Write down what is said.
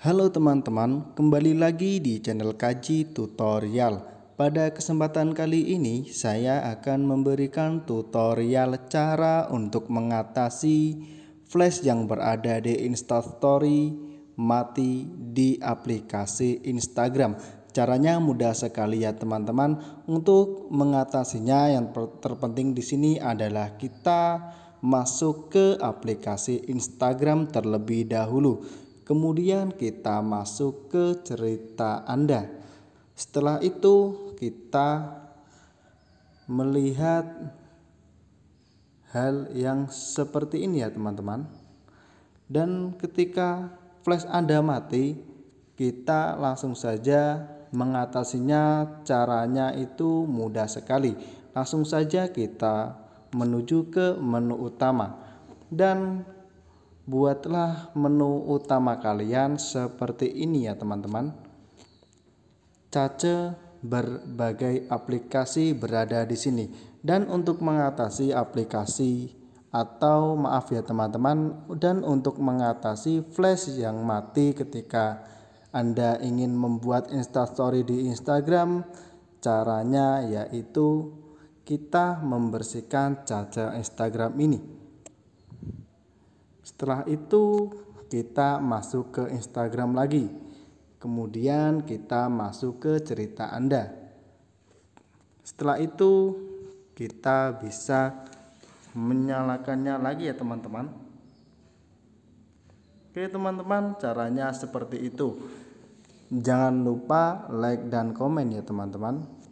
Halo teman-teman, kembali lagi di channel Kaji Tutorial. Pada kesempatan kali ini, saya akan memberikan tutorial cara untuk mengatasi flash yang berada di Instastory mati di aplikasi Instagram. Caranya mudah sekali ya teman-teman. Untuk mengatasinya yang terpenting di sini adalah kita masuk ke aplikasi Instagram terlebih dahulu. Kemudian kita masuk ke cerita Anda. Setelah itu kita melihat hal yang seperti ini ya teman-teman. Dan ketika flash Anda mati, kita langsung saja mengatasinya caranya itu mudah sekali. Langsung saja kita menuju ke menu utama. Dan buatlah menu utama kalian seperti ini ya teman-teman cace berbagai aplikasi berada di sini dan untuk mengatasi aplikasi atau maaf ya teman-teman dan untuk mengatasi flash yang mati ketika Anda ingin membuat instastory di Instagram caranya yaitu kita membersihkan caca Instagram ini setelah itu kita masuk ke Instagram lagi. Kemudian kita masuk ke cerita Anda. Setelah itu kita bisa menyalakannya lagi ya teman-teman. Oke teman-teman, caranya seperti itu. Jangan lupa like dan komen ya teman-teman.